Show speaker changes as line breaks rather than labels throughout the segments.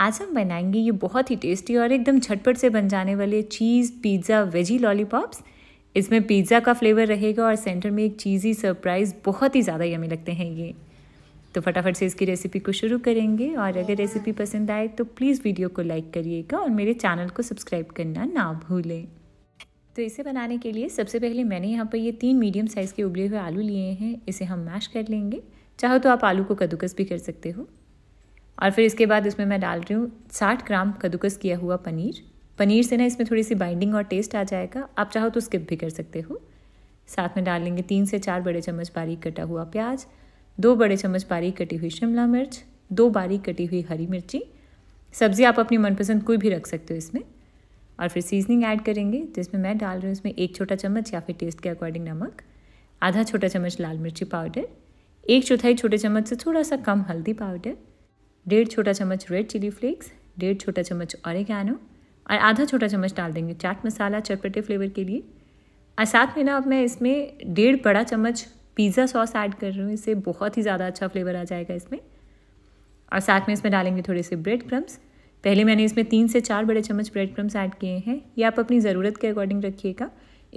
आज हम बनाएंगे ये बहुत ही टेस्टी और एकदम झटपट से बन जाने वाले चीज़ पिज़्ज़ा वेजी लॉलीपॉप्स इसमें पिज़्ज़ा का फ्लेवर रहेगा और सेंटर में एक चीज़ी सरप्राइज़ बहुत ही ज़्यादा यमी लगते हैं ये तो फटाफट से इसकी रेसिपी को शुरू करेंगे और अगर रेसिपी पसंद आए तो प्लीज़ वीडियो को लाइक करिएगा और मेरे चैनल को सब्सक्राइब करना ना भूलें तो इसे बनाने के लिए सबसे पहले मैंने यहाँ पर ये तीन मीडियम साइज़ के उबले हुए आलू लिए हैं इसे हम मैश कर लेंगे चाहो तो आप आलू को कद्दूकस भी कर सकते हो और फिर इसके बाद इसमें मैं डाल रही हूँ साठ ग्राम कद्दूकस किया हुआ पनीर पनीर से ना इसमें थोड़ी सी बाइंडिंग और टेस्ट आ जाएगा आप चाहो तो स्किप भी कर सकते हो साथ में डाल लेंगे तीन से चार बड़े चम्मच बारीक कटा हुआ प्याज दो बड़े चम्मच बारीक कटी हुई शिमला मिर्च दो बारीक कटी हुई हरी मिर्ची सब्ज़ी आप अपनी मनपसंद कोई भी रख सकते हो इसमें और फिर सीजनिंग ऐड करेंगे जिसमें मैं डाल रही हूँ इसमें एक छोटा चम्मच या फिर टेस्ट के अकॉर्डिंग नमक आधा छोटा चम्मच लाल मिर्ची पाउडर एक चौथाई छोटे चम्मच से थोड़ा सा कम हल्दी पाउडर डेढ़ छोटा चम्मच रेड चिली फ्लेक्स डेढ़ छोटा चम्मच औरिगानो और आधा छोटा चम्मच डाल देंगे चाट मसाला चटपटे फ्लेवर के लिए और साथ में ना अब मैं इसमें डेढ़ बड़ा चम्मच पिज़्ज़ा सॉस ऐड कर रही हूँ इससे बहुत ही ज़्यादा अच्छा फ्लेवर आ जाएगा इसमें और साथ में इसमें डालेंगे थोड़े से ब्रेड क्रम्स पहले मैंने इसमें तीन से चार बड़े चम्मच ब्रेड क्रम्स ऐड किए हैं ये आप अपनी ज़रूरत के अकॉर्डिंग रखिएगा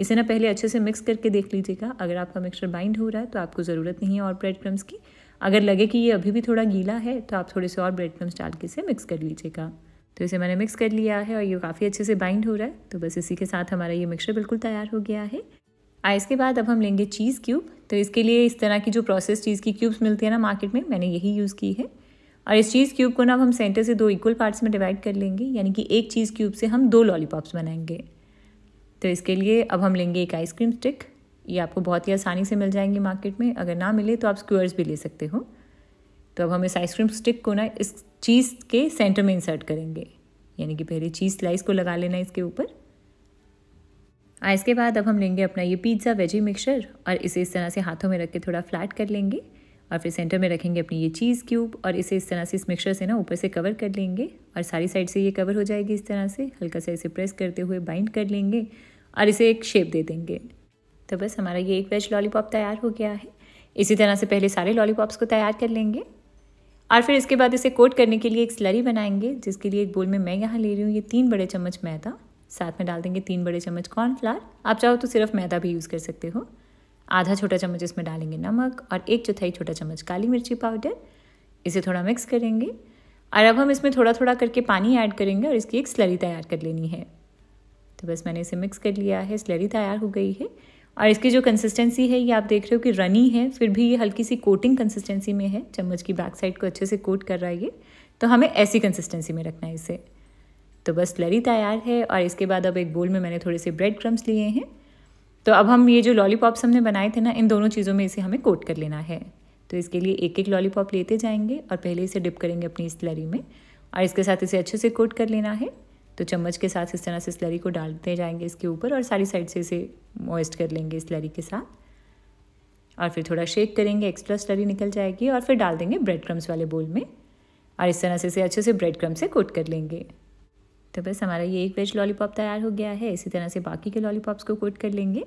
इसे ना पहले अच्छे से मिक्स करके देख लीजिएगा अगर आपका मिक्सचर बाइंड हो रहा है तो आपको ज़रूरत नहीं है और ब्रेड क्रम्स की अगर लगे कि ये अभी भी थोड़ा गीला है तो आप थोड़े से और ब्रेड क्रम्स डाल के इसे मिक्स कर लीजिएगा तो इसे मैंने मिक्स कर लिया है और ये काफ़ी अच्छे से बाइंड हो रहा है तो बस इसी के साथ हमारा ये मिक्सर बिल्कुल तैयार हो गया है आ इसके बाद अब हम लेंगे चीज़ क्यूब तो इसके लिए इस तरह की जो प्रोसेस चीज़ की क्यूब्स मिलती है ना मार्केट में मैंने यही यूज़ की है और इस चीज़ क्यूब को ना हम सेंटर से दो इक्वल पार्ट्स में डिवाइड कर लेंगे यानी कि एक चीज़ क्यूब से हम दो लॉलीपॉप्स बनाएंगे तो इसके लिए अब हम लेंगे एक आइसक्रीम स्टिक ये आपको बहुत ही आसानी से मिल जाएंगे मार्केट में अगर ना मिले तो आप स्क्यूअर्स भी ले सकते हो तो अब हम इस आइसक्रीम स्टिक को ना इस चीज़ के सेंटर में इंसर्ट करेंगे यानी कि पहले चीज़ स्लाइस को लगा लेना इसके ऊपर और इसके बाद अब हम लेंगे अपना ये पिज्ज़ा वेजी मिक्सचर और इसे इस तरह से हाथों में रख के थोड़ा फ्लैट कर लेंगे और फिर सेंटर में रखेंगे अपनी ये चीज़ क्यूब और इसे इस तरह से इस मिक्सचर से ना ऊपर से कवर कर लेंगे और सारी साइड से ये कवर हो जाएगी इस तरह से हल्का सा इसे प्रेस करते हुए बाइंड कर लेंगे और इसे एक शेप दे देंगे तो बस हमारा ये एक वेज लॉलीपॉप तैयार हो गया है इसी तरह से पहले सारे लॉलीपॉप्स को तैयार कर लेंगे और फिर इसके बाद इसे कोट करने के लिए एक स्लरी बनाएंगे जिसके लिए एक बोल में मैं यहाँ ले रही हूँ ये तीन बड़े चम्मच मैदा साथ में डाल देंगे तीन बड़े चम्मच कॉर्नफ्लावर आप चाहो तो सिर्फ मैदा भी यूज़ कर सकते हो आधा छोटा चम्मच इसमें डालेंगे नमक और एक चौथाई छोटा चम्मच काली मिर्ची पाउडर इसे थोड़ा मिक्स करेंगे और अब हम इसमें थोड़ा थोड़ा करके पानी ऐड करेंगे और इसकी एक स्लरी तैयार कर लेनी है तो बस मैंने इसे मिक्स कर लिया है स्लरी तैयार हो गई है और इसकी जो कंसिस्टेंसी है ये आप देख रहे हो कि रनी है फिर भी ये हल्की सी कोटिंग कंसिस्टेंसी में है चम्मच की बैक साइड को अच्छे से कोट कर रहा है ये तो हमें ऐसी कंसिस्टेंसी में रखना है इसे तो बस लरी तैयार है और इसके बाद अब एक बोल में मैंने थोड़े से ब्रेड क्रम्स लिए हैं तो अब हम ये जो लॉलीपॉप्स हमने बनाए थे ना इन दोनों चीज़ों में इसे हमें कोट कर लेना है तो इसके लिए एक एक लॉलीपॉप लेते जाएंगे और पहले इसे डिप करेंगे अपनी इस लरी में और इसके साथ इसे अच्छे से कोट कर लेना है तो चम्मच के साथ इस तरह से स्लरी को डालते जाएंगे इसके ऊपर और सारी साइड से इसे मॉइस्ट कर लेंगे स्लरी के साथ और फिर थोड़ा शेक करेंगे एक्स्ट्रा स्लरी निकल जाएगी और फिर डाल देंगे ब्रेड क्रम्स वाले बोल में और इस तरह से इसे अच्छे से ब्रेड क्रम से कोट कर लेंगे तो बस हमारा ये एक वेज लॉलीपॉप तैयार हो गया है इसी तरह से बाकी के लॉलीपॉप्स को कोट कर लेंगे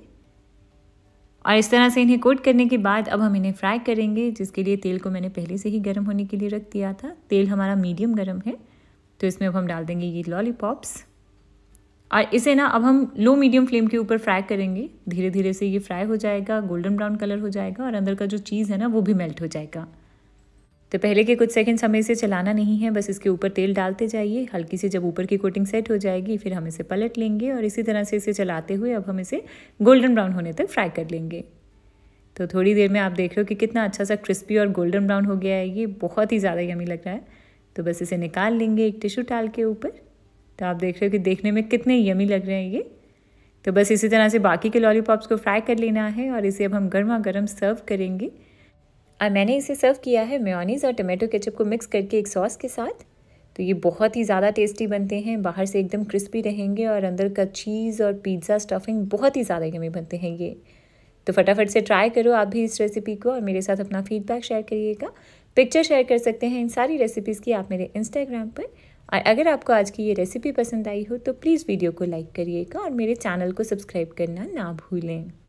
और इस तरह से इन्हें कोट करने के बाद अब हम इन्हें फ्राई करेंगे जिसके लिए तेल को मैंने पहले से ही गर्म होने के लिए रख दिया था तेल हमारा मीडियम गर्म है तो इसमें अब हम डाल देंगे ये लॉलीपॉप्स और इसे ना अब हम लो मीडियम फ्लेम के ऊपर फ्राई करेंगे धीरे धीरे से ये फ्राई हो जाएगा गोल्डन ब्राउन कलर हो जाएगा और अंदर का जो चीज़ है ना वो भी मेल्ट हो जाएगा तो पहले के कुछ सेकंड हमें इसे चलाना नहीं है बस इसके ऊपर तेल डालते जाइए हल्की सी जब ऊपर की कोटिंग सेट हो जाएगी फिर हम इसे पलट लेंगे और इसी तरह से इसे चलाते हुए अब हम इसे गोल्डन ब्राउन होने तक फ्राई कर लेंगे तो थोड़ी देर में आप देख रहे हो कि कितना अच्छा सा क्रिस्पी और गोल्डन ब्राउन हो गया है ये बहुत ही ज़्यादा यमी लग रहा है तो बस इसे निकाल लेंगे एक टिश्यू टाल के ऊपर तो आप देख रहे हो कि देखने में कितने यमी लग रहे हैं ये तो बस इसी तरह से बाकी के लॉलीपॉप्स को फ्राई कर लेना है और इसे अब हम गर्मा गर्म सर्व करेंगे और मैंने इसे सर्व किया है मेयोनीज़ और टमेटो केचप को मिक्स करके एक सॉस के साथ तो ये बहुत ही ज़्यादा टेस्टी बनते हैं बाहर से एकदम क्रिस्पी रहेंगे और अंदर का चीज़ और पिज़्ज़ा स्टफिंग बहुत ही ज़्यादा यमी बनते हैं ये तो फटाफट से ट्राई करो आप भी इस रेसिपी को और मेरे साथ अपना फीडबैक शेयर करिएगा पिक्चर शेयर कर सकते हैं इन सारी रेसिपीज़ की आप मेरे इंस्टाग्राम पर और अगर आपको आज की ये रेसिपी पसंद आई हो तो प्लीज़ वीडियो को लाइक करिएगा और मेरे चैनल को सब्सक्राइब करना ना भूलें